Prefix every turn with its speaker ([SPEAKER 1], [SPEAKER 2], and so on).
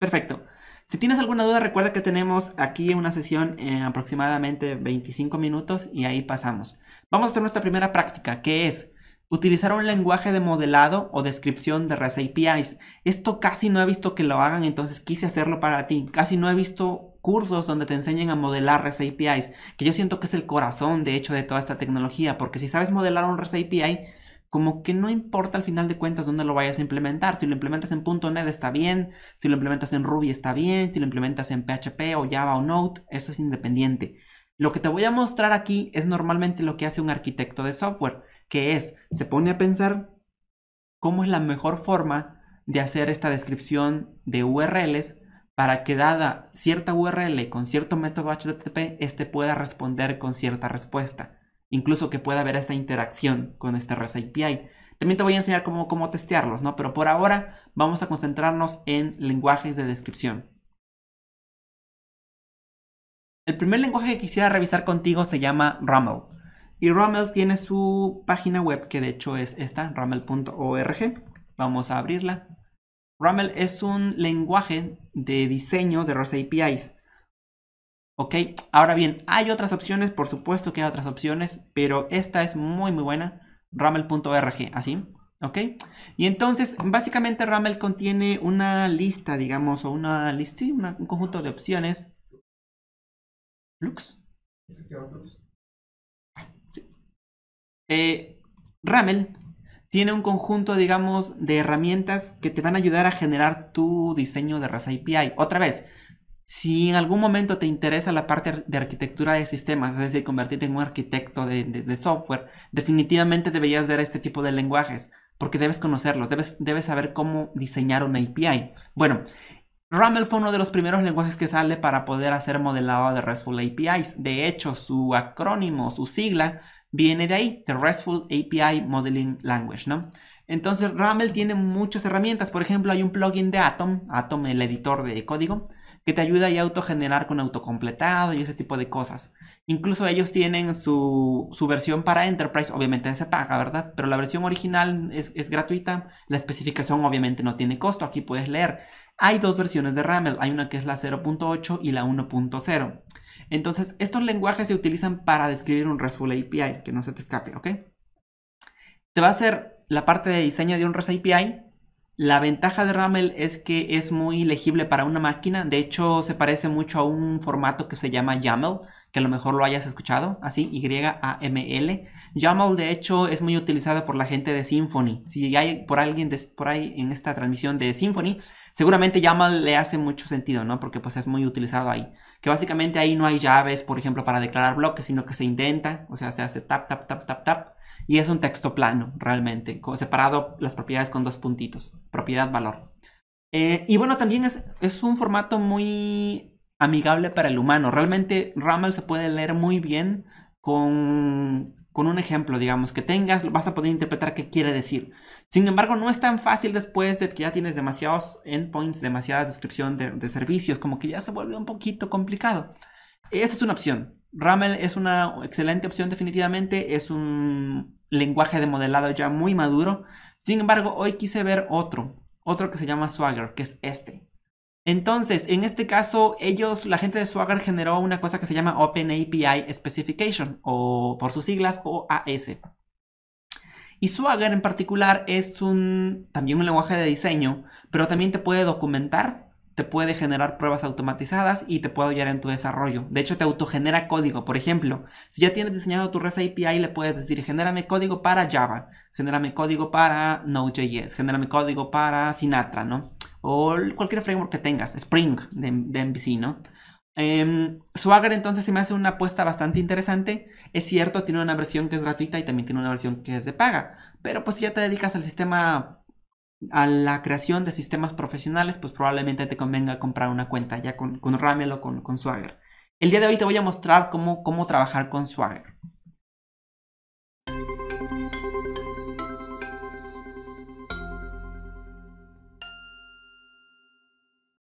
[SPEAKER 1] Perfecto. Si tienes alguna duda, recuerda que tenemos aquí una sesión en aproximadamente 25 minutos y ahí pasamos. Vamos a hacer nuestra primera práctica, que es utilizar un lenguaje de modelado o descripción de REST APIs. Esto casi no he visto que lo hagan, entonces quise hacerlo para ti. Casi no he visto cursos donde te enseñen a modelar REST APIs, que yo siento que es el corazón, de hecho, de toda esta tecnología, porque si sabes modelar un REST API, como que no importa al final de cuentas dónde lo vayas a implementar. Si lo implementas en .NET está bien, si lo implementas en Ruby está bien, si lo implementas en PHP o Java o Node, eso es independiente. Lo que te voy a mostrar aquí es normalmente lo que hace un arquitecto de software, que es, se pone a pensar cómo es la mejor forma de hacer esta descripción de URLs para que dada cierta URL con cierto método HTTP, este pueda responder con cierta respuesta. Incluso que pueda haber esta interacción con este REST API. También te voy a enseñar cómo, cómo testearlos, ¿no? Pero por ahora vamos a concentrarnos en lenguajes de descripción. El primer lenguaje que quisiera revisar contigo se llama Raml. Y Raml tiene su página web, que de hecho es esta, raml.org. Vamos a abrirla. Ramel es un lenguaje de diseño de REST APIs. Ok, ahora bien, hay otras opciones, por supuesto que hay otras opciones, pero esta es muy muy buena, ramel.org, así, ok. Y entonces, básicamente Ramel contiene una lista, digamos, o una lista, sí, un conjunto de opciones. Flux. Sí. Eh, Ramel tiene un conjunto, digamos, de herramientas que te van a ayudar a generar tu diseño de REST API. Otra vez, si en algún momento te interesa la parte de arquitectura de sistemas, es decir, convertirte en un arquitecto de, software, definitivamente deberías ver este tipo de lenguajes, porque debes conocerlos, debes, debes saber cómo diseñar una API. Bueno, Raml fue uno de los primeros lenguajes que sale para poder hacer modelado de RESTful APIs. De hecho, su acrónimo, su sigla, viene de ahí, The RESTful API Modeling Language, ¿no? Entonces, Raml tiene muchas herramientas. Por ejemplo, hay un plugin de Atom, Atom el editor de código, que te ayuda a autogenerar con autocompletado y ese tipo de cosas. Incluso ellos tienen su, versión para Enterprise, obviamente se paga, ¿verdad? Pero la versión original es, gratuita, la especificación obviamente no tiene costo, aquí puedes leer. Hay dos versiones de Ramel, hay una que es la 0.8 y la 1.0. Entonces, estos lenguajes se utilizan para describir un RESTful API, que no se te escape, ¿ok? Te va a hacer la parte de diseño de un REST API, la ventaja de Ramel es que es muy legible para una máquina. De hecho, se parece mucho a un formato que se llama YAML, que a lo mejor lo hayas escuchado, así, Y-A-M-L. YAML, de hecho, es muy utilizado por la gente de Symfony. Si hay por alguien por ahí en esta transmisión de Symfony, seguramente YAML le hace mucho sentido, ¿no? Porque pues es muy utilizado ahí. Que básicamente ahí no hay llaves, por ejemplo, para declarar bloques, sino que se intenta, o sea, se hace tap, tap, tap, tap, tap y es un texto plano, realmente, separado las propiedades con dos puntitos, propiedad-valor. Eh, y bueno, también es, es un formato muy amigable para el humano. Realmente RAML se puede leer muy bien con, con un ejemplo, digamos, que tengas, vas a poder interpretar qué quiere decir. Sin embargo, no es tan fácil después de que ya tienes demasiados endpoints, demasiada descripción de, de servicios, como que ya se vuelve un poquito complicado. Esa es una opción. RAML es una excelente opción definitivamente, es un lenguaje de modelado ya muy maduro. Sin embargo, hoy quise ver otro, otro que se llama Swagger, que es este. Entonces, en este caso, ellos, la gente de Swagger generó una cosa que se llama Open API Specification, o por sus siglas, OAS. Y Swagger en particular es un, también un lenguaje de diseño, pero también te puede documentar te puede generar pruebas automatizadas y te puede ayudar en tu desarrollo. De hecho, te autogenera código. Por ejemplo, si ya tienes diseñado tu REST API, le puedes decir, genérame código para Java, genérame código para Node.js, genérame código para Sinatra, ¿no? O cualquier framework que tengas, Spring de, de MVC, ¿no? Em, Swagger entonces se me hace una apuesta bastante interesante. Es cierto, tiene una versión que es gratuita y también tiene una versión que es de paga. Pero pues si ya te dedicas al sistema a la creación de sistemas profesionales, pues probablemente te convenga comprar una cuenta ya con, con Ramel o con, Swagger. El día de hoy te voy a mostrar cómo, cómo trabajar con Swagger.